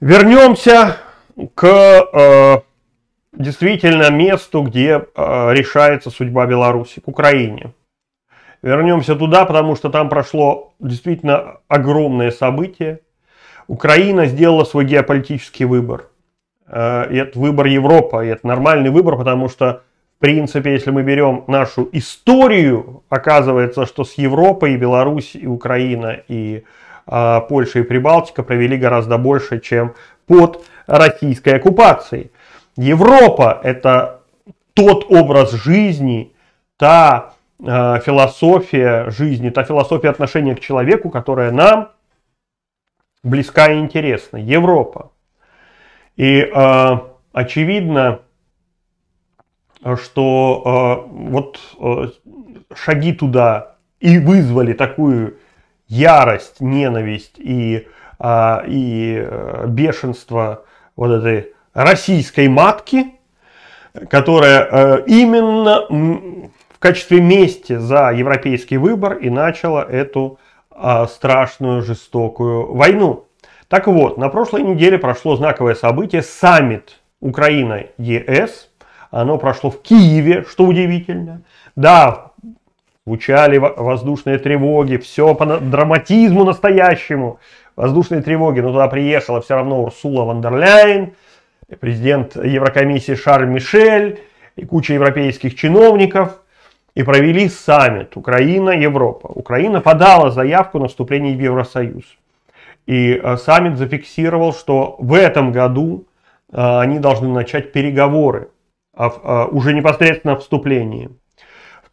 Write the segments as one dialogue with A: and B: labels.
A: Вернемся к э, действительно месту, где э, решается судьба Беларуси, к Украине. Вернемся туда, потому что там прошло действительно огромное событие. Украина сделала свой геополитический выбор. Э, это выбор Европа, и это нормальный выбор, потому что, в принципе, если мы берем нашу историю, оказывается, что с Европой и Беларусь, и Украина, и Украина, а, Польша и Прибалтика провели гораздо больше, чем под российской оккупацией. Европа – это тот образ жизни, та а, философия жизни, та философия отношения к человеку, которая нам близка и интересна. Европа. И э, очевидно, что э, вот э, шаги туда и вызвали такую ярость, ненависть и, а, и э, бешенство вот этой российской матки, которая э, именно в качестве мести за европейский выбор и начала эту а, страшную жестокую войну. Так вот, на прошлой неделе прошло знаковое событие, саммит Украина-ЕС. Оно прошло в Киеве, что удивительно. Да, звучали воздушные тревоги, все по драматизму настоящему, воздушные тревоги, но ну, туда приехала все равно Урсула Вандерляйн, президент Еврокомиссии Шарль Мишель и куча европейских чиновников, и провели саммит Украина-Европа. Украина подала заявку на вступление в Евросоюз. И э, саммит зафиксировал, что в этом году э, они должны начать переговоры э, уже непосредственно вступлении.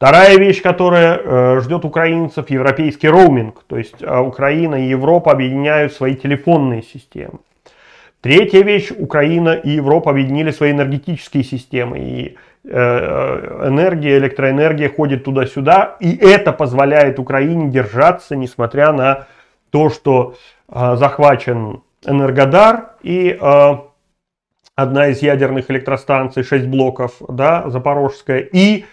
A: Вторая вещь, которая э, ждет украинцев, европейский роуминг. То есть э, Украина и Европа объединяют свои телефонные системы. Третья вещь, Украина и Европа объединили свои энергетические системы. И э, энергия, электроэнергия ходит туда-сюда, и это позволяет Украине держаться, несмотря на то, что захвачен Энергодар и одна из ядерных электростанций, 6 блоков, да, Запорожская, и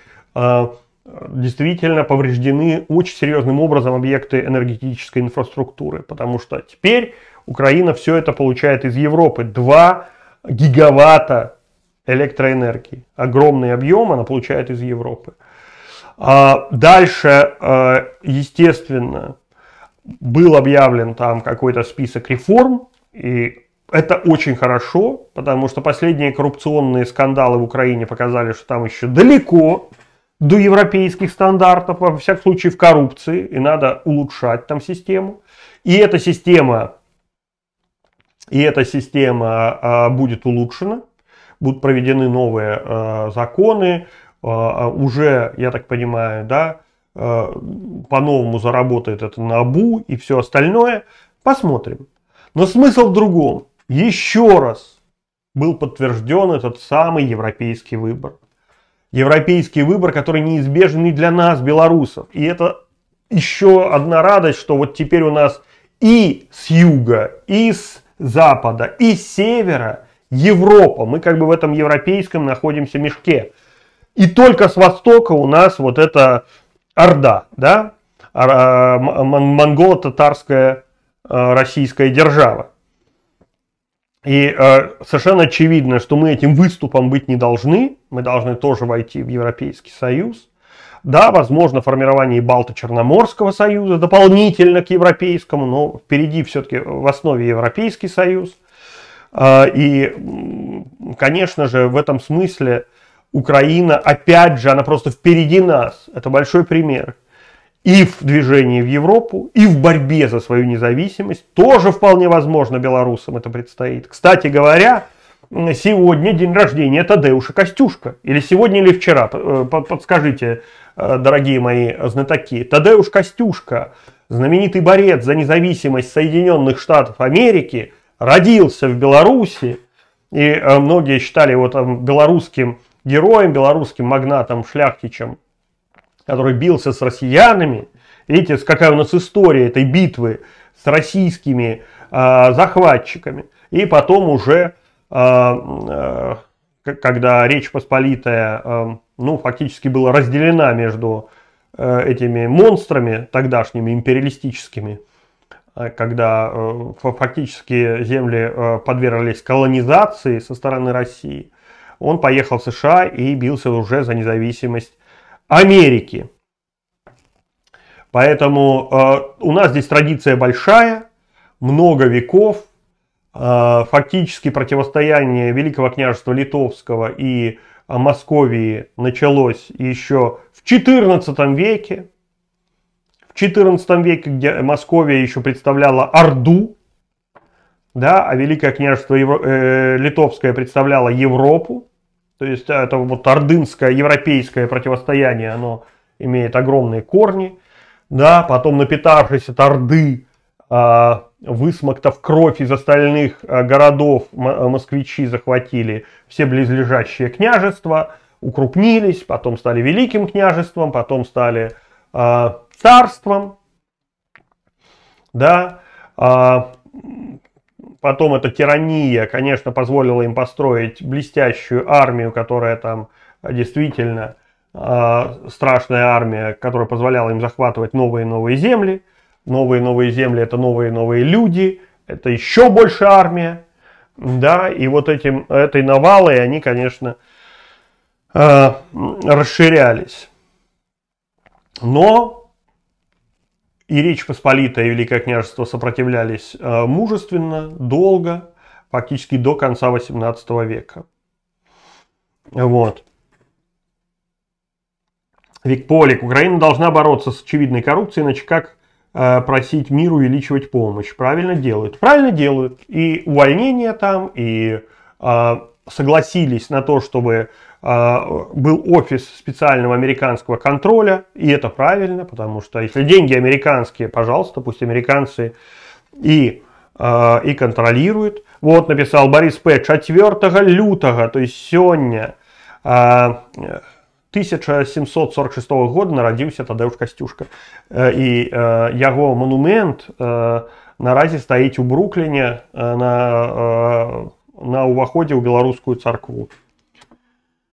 A: действительно повреждены очень серьезным образом объекты энергетической инфраструктуры, потому что теперь Украина все это получает из Европы. 2 гигаватта электроэнергии. Огромный объем она получает из Европы. А дальше, э, естественно, был объявлен там какой-то список реформ, и это очень хорошо, потому что последние коррупционные скандалы в Украине показали, что там еще далеко до европейских стандартов, во всяком случае в коррупции, и надо улучшать там систему. И эта система, и эта система а, будет улучшена, будут проведены новые а, законы, а, а уже, я так понимаю, да, а, по-новому заработает это НАБУ и все остальное. Посмотрим. Но смысл в другом. Еще раз был подтвержден этот самый европейский выбор европейский выбор, который неизбежен и для нас, белорусов. И это еще одна радость, что вот теперь у нас и с юга, и с запада, и с севера Европа. Мы как бы в этом европейском находимся мешке. И только с востока у нас вот эта орда, да, монголо-татарская э, российская держава. И э, совершенно очевидно, что мы этим выступом быть не должны, мы должны тоже войти в Европейский Союз. Да, возможно, формирование Балто-Черноморского союза дополнительно к Европейскому, но впереди все-таки в основе Европейский союз. А, и, конечно же, в этом смысле Украина, опять же, она просто впереди нас. Это большой пример. И в движении в Европу, и в борьбе за свою независимость. Тоже вполне возможно белорусам это предстоит. Кстати говоря, сегодня день рождения Тадеуша Костюшка. Или сегодня, или вчера. Э, подскажите, э, дорогие мои знатоки. Тадеуш Костюшка, знаменитый борец за независимость Соединенных Штатов Америки, родился в Беларуси. И э, многие считали его там белорусским героем, белорусским магнатом Шляхтичем, который бился с россиянами. Видите, какая у нас история этой битвы с российскими э, захватчиками. И потом уже а, э, когда Речь Посполитая, э, ну, фактически была разделена между э, этими монстрами тогдашними империалистическими, а, когда фактически земли подверглись колонизации со стороны России, он поехал в США и бился уже за независимость Америки. Поэтому у нас здесь традиция большая, много веков, а, фактически противостояние Великого княжества Литовского и а, Московии началось еще в XIV веке. В XIV веке, где Московия еще представляла Орду, да, а Великое княжество Евро... э, Литовское представляло Европу. То есть это вот ордынское, европейское противостояние, оно имеет огромные корни. Да, потом напитавшись от Орды, а, высмоктав кровь из остальных а, городов а, москвичи захватили все близлежащие княжества, укрупнились, потом стали великим княжеством, потом стали царством, да, потом эта тирания, конечно, позволила им построить блестящую армию, которая там действительно страшная армия, которая позволяла им захватывать новые и новые земли, новые новые земли это новые новые люди, это еще больше армия, да, и вот этим, этой навалой они, конечно, э, расширялись. Но и Речь Посполитая, и Великое княжество сопротивлялись э, мужественно, долго, фактически до конца 18 века. Вот. Викполик. Украина должна бороться с очевидной коррупцией, иначе как Э, просить мир увеличивать помощь. Правильно делают. Правильно делают. И увольнение там, и э, согласились на то, чтобы э, был офис специального американского контроля, и это правильно, потому что если деньги американские, пожалуйста, пусть американцы и, и контролируют. Вот написал Борис П. 4 лютого, то есть сегодня 1746 года нарадзіўся тадэўж касцюшка і э, яго э, манумент э, нарадзе стаіць у брукліне на на ўваходзе ў беларускую царкву